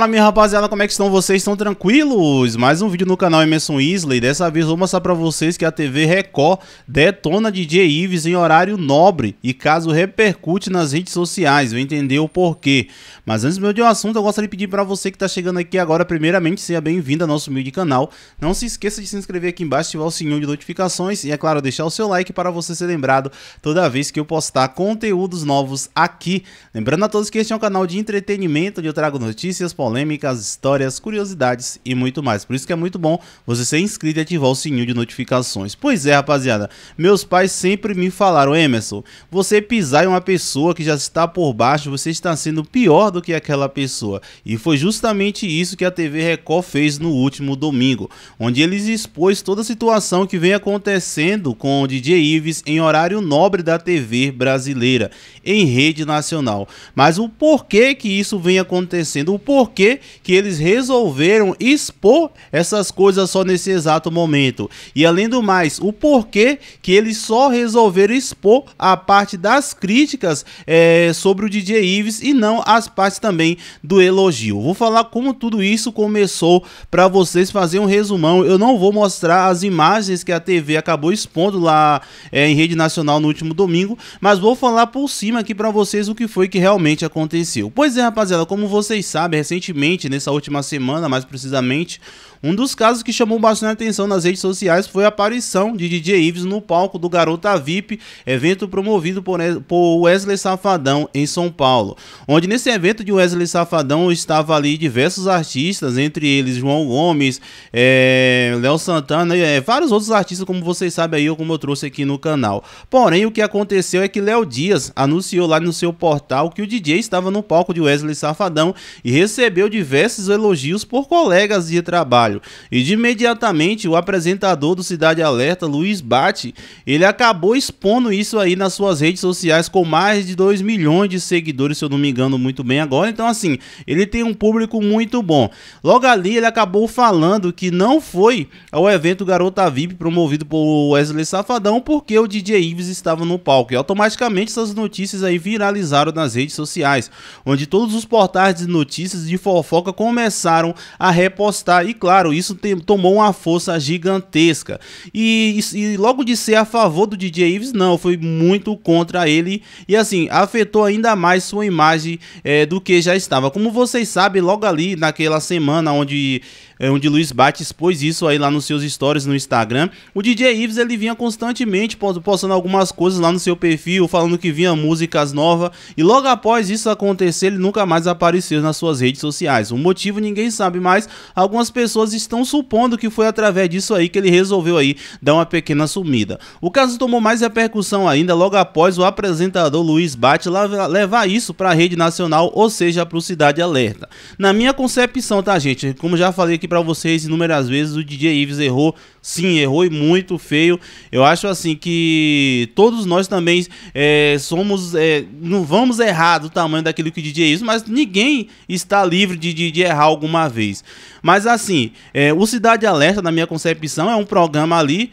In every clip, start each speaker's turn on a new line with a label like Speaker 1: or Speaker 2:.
Speaker 1: Fala minha rapaziada, como é que estão vocês? Estão tranquilos? Mais um vídeo no canal Emerson Isley. Dessa vez vou mostrar pra vocês que a TV Record detona DJ Ives em horário nobre e caso repercute nas redes sociais. eu entendi o porquê. Mas antes meu de um assunto, eu gostaria de pedir pra você que tá chegando aqui agora, primeiramente, seja bem-vindo ao nosso humilde canal. Não se esqueça de se inscrever aqui embaixo, ativar o sininho de notificações e, é claro, deixar o seu like para você ser lembrado toda vez que eu postar conteúdos novos aqui. Lembrando a todos que este é um canal de entretenimento onde eu trago notícias, polêmicas, polêmicas, histórias, curiosidades e muito mais. Por isso que é muito bom você ser inscrito e ativar o sininho de notificações. Pois é, rapaziada, meus pais sempre me falaram, Emerson, você pisar em uma pessoa que já está por baixo, você está sendo pior do que aquela pessoa. E foi justamente isso que a TV Record fez no último domingo, onde eles expôs toda a situação que vem acontecendo com o DJ Ives em horário nobre da TV brasileira, em rede nacional. Mas o porquê que isso vem acontecendo, o porquê porquê que eles resolveram expor essas coisas só nesse exato momento. E além do mais, o porquê que eles só resolveram expor a parte das críticas é, sobre o DJ Ives e não as partes também do elogio. Vou falar como tudo isso começou para vocês fazer um resumão. Eu não vou mostrar as imagens que a TV acabou expondo lá é, em rede nacional no último domingo, mas vou falar por cima aqui para vocês o que foi que realmente aconteceu. Pois é, rapaziada, como vocês sabem, recentemente recentemente, nessa última semana mais precisamente, um dos casos que chamou bastante atenção nas redes sociais foi a aparição de DJ Ives no palco do Garota VIP, evento promovido por Wesley Safadão em São Paulo, onde nesse evento de Wesley Safadão estava ali diversos artistas, entre eles João Gomes, é, Léo Santana e é, vários outros artistas, como vocês sabem aí, ou como eu trouxe aqui no canal. Porém, o que aconteceu é que Léo Dias anunciou lá no seu portal que o DJ estava no palco de Wesley Safadão e recebeu diversos elogios por colegas de trabalho. E de imediatamente o apresentador do Cidade Alerta, Luiz Bate, ele acabou expondo isso aí nas suas redes sociais com mais de 2 milhões de seguidores, se eu não me engano muito bem agora. Então, assim, ele tem um público muito bom. Logo ali, ele acabou falando que não foi ao evento Garota VIP promovido por Wesley Safadão porque o DJ Ives estava no palco. E automaticamente essas notícias aí viralizaram nas redes sociais, onde todos os portais de notícias de fofoca começaram a repostar. E claro, isso tem, tomou uma força gigantesca. E, e logo de ser a favor do DJ Ives, não, foi muito contra ele. E assim, afetou ainda mais sua imagem é, do que já estava. Como vocês sabem, logo ali naquela semana onde é, onde Luiz Bate expôs isso aí lá nos seus stories no Instagram. O DJ Ives ele vinha constantemente postando algumas coisas lá no seu perfil, falando que vinha músicas novas, e logo após isso acontecer, ele nunca mais apareceu nas suas redes sociais. O motivo ninguém sabe mais, algumas pessoas estão supondo que foi através disso aí que ele resolveu aí dar uma pequena sumida. O caso tomou mais repercussão ainda logo após o apresentador Luiz Bate levar isso para a rede nacional, ou seja, para o Cidade Alerta. Na minha concepção, tá gente, como já falei aqui para vocês inúmeras vezes, o DJ Ives errou, sim, errou e muito feio. Eu acho assim que todos nós também é, somos, é, não vamos errar do tamanho daquilo que o DJ Ives mas ninguém está livre de, de, de errar alguma vez. Mas assim, é, o Cidade Alerta, na minha concepção, é um programa ali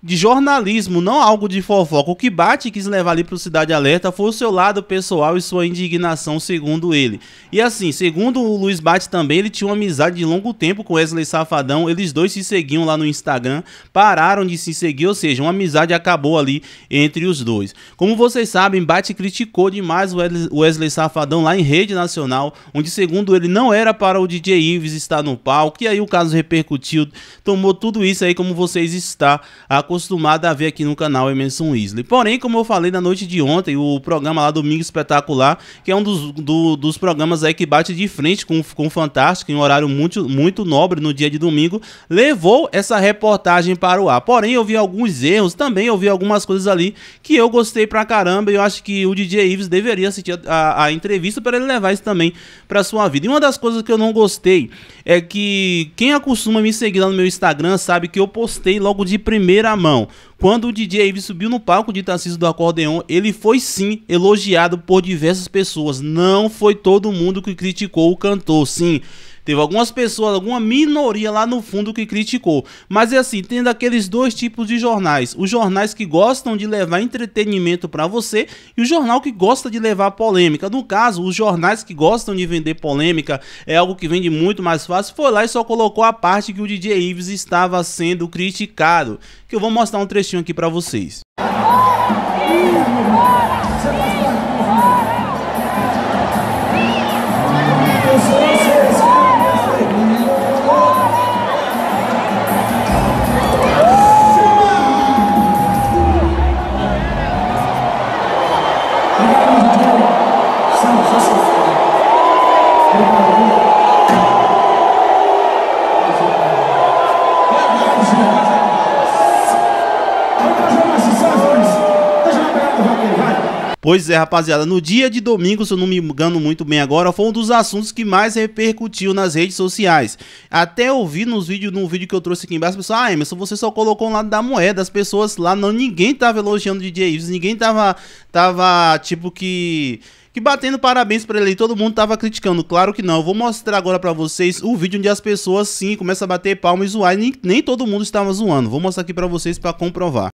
Speaker 1: de jornalismo, não algo de fofoca. O que Bate quis levar ali para o Cidade Alerta foi o seu lado pessoal e sua indignação, segundo ele. E assim, segundo o Luiz Bate também, ele tinha uma amizade de longo tempo com Wesley Safadão, eles dois se seguiam lá no Instagram, pararam de se seguir, ou seja, uma amizade acabou ali entre os dois. Como vocês sabem, Bate criticou demais o Wesley Safadão lá em rede nacional, onde segundo ele não era para o DJ Ives estar no palco, e aí o caso repercutiu, tomou tudo isso aí como vocês está acompanhando acostumado a ver aqui no canal Emerson Weasley. Porém, como eu falei na noite de ontem, o programa lá Domingo Espetacular, que é um dos, do, dos programas aí que bate de frente com, com o Fantástico, em um horário muito, muito nobre no dia de domingo, levou essa reportagem para o ar. Porém, eu vi alguns erros, também eu vi algumas coisas ali que eu gostei pra caramba e eu acho que o DJ Ives deveria assistir a, a entrevista para ele levar isso também pra sua vida. E uma das coisas que eu não gostei é que quem acostuma me seguir lá no meu Instagram sabe que eu postei logo de primeira mão. Quando o DJ Ives subiu no palco de Tarcísio do Acordeon, ele foi sim elogiado por diversas pessoas. Não foi todo mundo que criticou o cantor, sim. Teve algumas pessoas, alguma minoria lá no fundo que criticou. Mas é assim, tendo aqueles dois tipos de jornais. Os jornais que gostam de levar entretenimento para você e o jornal que gosta de levar polêmica. No caso, os jornais que gostam de vender polêmica é algo que vende muito mais fácil. Foi lá e só colocou a parte que o DJ Ives estava sendo criticado. Que eu vou mostrar um trechinho aqui para vocês. Pois é, rapaziada, no dia de domingo, se eu não me engano muito bem agora, foi um dos assuntos que mais repercutiu nas redes sociais. Até eu vi nos vídeos, num vídeo que eu trouxe aqui embaixo, pessoal, ah, Emerson, você só colocou um lado da moeda, as pessoas lá, não, ninguém tava elogiando o DJ Ives, ninguém tava, tava, tipo que que batendo parabéns para ele, todo mundo tava criticando. Claro que não. Eu vou mostrar agora para vocês o vídeo onde as pessoas sim começam a bater palmas e zoar. E nem, nem todo mundo estava zoando. Vou mostrar aqui para vocês para comprovar.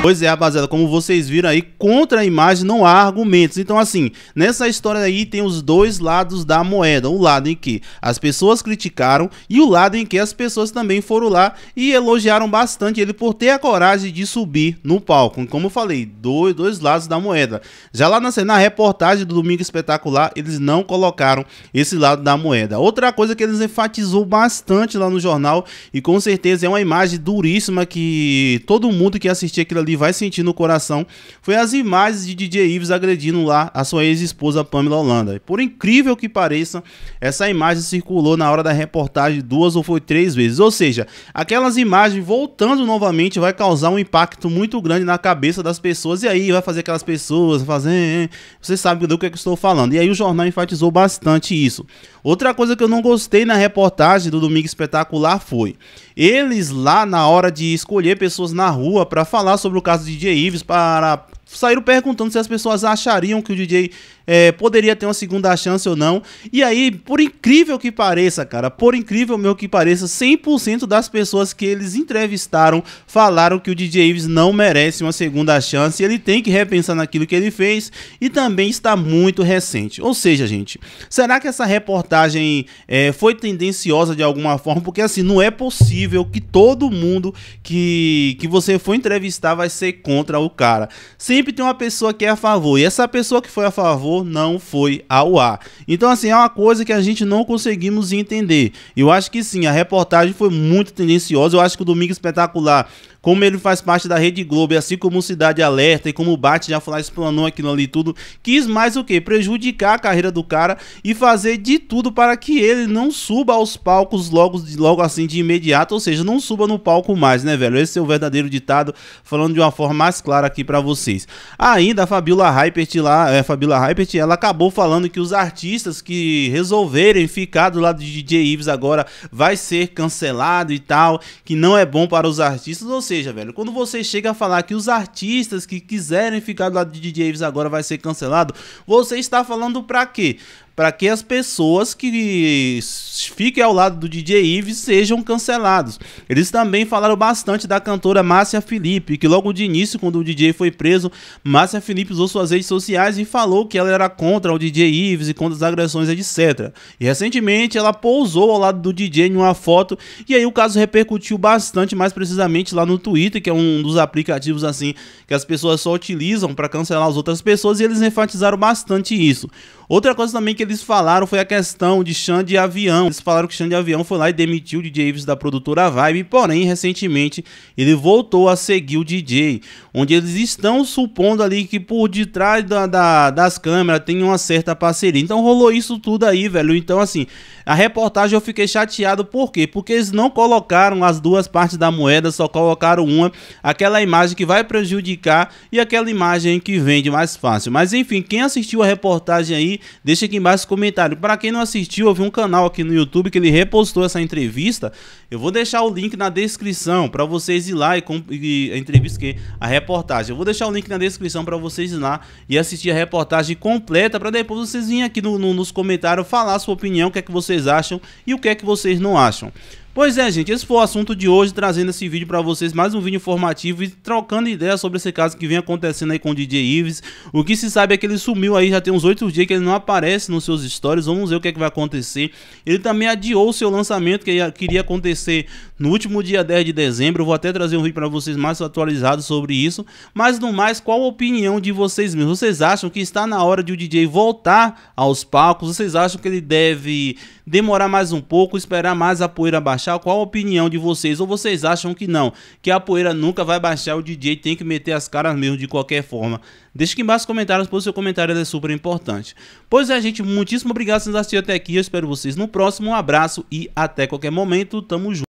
Speaker 1: Pois é, rapaziada, como vocês viram aí, contra a imagem não há argumentos. Então, assim, nessa história aí tem os dois lados da moeda. O lado em que as pessoas criticaram e o lado em que as pessoas também foram lá e elogiaram bastante ele por ter a coragem de subir no palco. Como eu falei, dois, dois lados da moeda. Já lá na, na reportagem do Domingo Espetacular, eles não colocaram esse lado da moeda. Outra coisa que eles enfatizou bastante lá no jornal, e com certeza é uma imagem duríssima que todo mundo que assistia aquilo ali ali vai sentir no coração foi as imagens de DJ Ives agredindo lá a sua ex-esposa Pamela Holanda. Por incrível que pareça, essa imagem circulou na hora da reportagem duas ou foi três vezes. Ou seja, aquelas imagens voltando novamente vai causar um impacto muito grande na cabeça das pessoas e aí vai fazer aquelas pessoas fazerem. você sabe do que, é que eu estou falando. E aí o jornal enfatizou bastante isso. Outra coisa que eu não gostei na reportagem do Domingo Espetacular foi eles lá na hora de escolher pessoas na rua para falar sobre no caso de DJ Ives para saíram perguntando se as pessoas achariam que o DJ é, eh, poderia ter uma segunda chance ou não. E aí, por incrível que pareça, cara, por incrível meu que pareça, 100% das pessoas que eles entrevistaram falaram que o DJ Ives não merece uma segunda chance, ele tem que repensar naquilo que ele fez e também está muito recente. Ou seja, gente, será que essa reportagem é, foi tendenciosa de alguma forma? Porque assim, não é possível que todo mundo que, que você for entrevistar vai ser contra o cara sempre tem uma pessoa que é a favor. E essa pessoa que foi a favor não foi ao ar. Então, assim, é uma coisa que a gente não conseguimos entender. Eu acho que sim, a reportagem foi muito tendenciosa. Eu acho que o Domingo Espetacular como ele faz parte da Rede Globo, assim como Cidade Alerta e como o Bate já falou, explanou aquilo ali tudo, quis mais o que? Prejudicar a carreira do cara e fazer de tudo para que ele não suba aos palcos logo, logo assim de imediato, ou seja, não suba no palco mais, né, velho? Esse é o verdadeiro ditado, falando de uma forma mais clara aqui para vocês. Ainda a Fabiola Hypert lá, é, Fabiola Hypert, ela acabou falando que os artistas que resolverem ficar do lado de DJ Ives agora vai ser cancelado e tal, que não é bom para os artistas, ou seja, velho, quando você chega a falar que os artistas que quiserem ficar do lado de DJs agora vai ser cancelado, você está falando pra quê? para que as pessoas que fiquem ao lado do DJ Ives sejam cancelados. Eles também falaram bastante da cantora Márcia Felipe, que logo de início, quando o DJ foi preso, Márcia Felipe usou suas redes sociais e falou que ela era contra o DJ Ives e contra as agressões, etc. E recentemente ela pousou ao lado do DJ em uma foto e aí o caso repercutiu bastante, mais precisamente lá no Twitter, que é um dos aplicativos assim que as pessoas só utilizam para cancelar as outras pessoas e eles enfatizaram bastante isso. Outra coisa também que eles falaram foi a questão de Xande Avião. Eles falaram que Xande Avião foi lá e demitiu o DJ da produtora Vibe, porém, recentemente, ele voltou a seguir o DJ, onde eles estão supondo ali que por detrás da, da, das câmeras tem uma certa parceria. Então rolou isso tudo aí, velho. Então, assim, a reportagem eu fiquei chateado, por quê? Porque eles não colocaram as duas partes da moeda, só colocaram uma, aquela imagem que vai prejudicar e aquela imagem que vende mais fácil. Mas enfim, quem assistiu a reportagem aí Deixe deixa aqui embaixo o comentário. Para quem não assistiu, houve um canal aqui no YouTube que ele repostou essa entrevista. Eu vou deixar o link na descrição para vocês ir lá e, e a entrevista que a reportagem. Eu vou deixar o link na descrição para vocês ir lá e assistir a reportagem completa para depois vocês virem aqui no, no, nos comentários falar a sua opinião, o que é que vocês acham e o que é que vocês não acham. Pois é, gente, esse foi o assunto de hoje, trazendo esse vídeo para vocês, mais um vídeo informativo e trocando ideias sobre esse caso que vem acontecendo aí com o DJ Ives. O que se sabe é que ele sumiu aí, já tem uns 8 dias que ele não aparece nos seus stories, vamos ver o que, é que vai acontecer. Ele também adiou o seu lançamento, que queria acontecer no último dia 10 de dezembro, eu vou até trazer um vídeo para vocês mais atualizado sobre isso. Mas no mais, qual a opinião de vocês mesmos? Vocês acham que está na hora de o DJ voltar aos palcos? Vocês acham que ele deve demorar mais um pouco, esperar mais a poeira baixar? Qual a opinião de vocês? Ou vocês acham que não? Que a poeira nunca vai baixar, o DJ tem que meter as caras mesmo de qualquer forma. Deixa aqui embaixo os comentários, pois seu comentário é super importante. Pois é, gente, muitíssimo obrigado por vocês assistirem até aqui. Eu espero vocês no próximo. Um abraço e até qualquer momento. Tamo junto.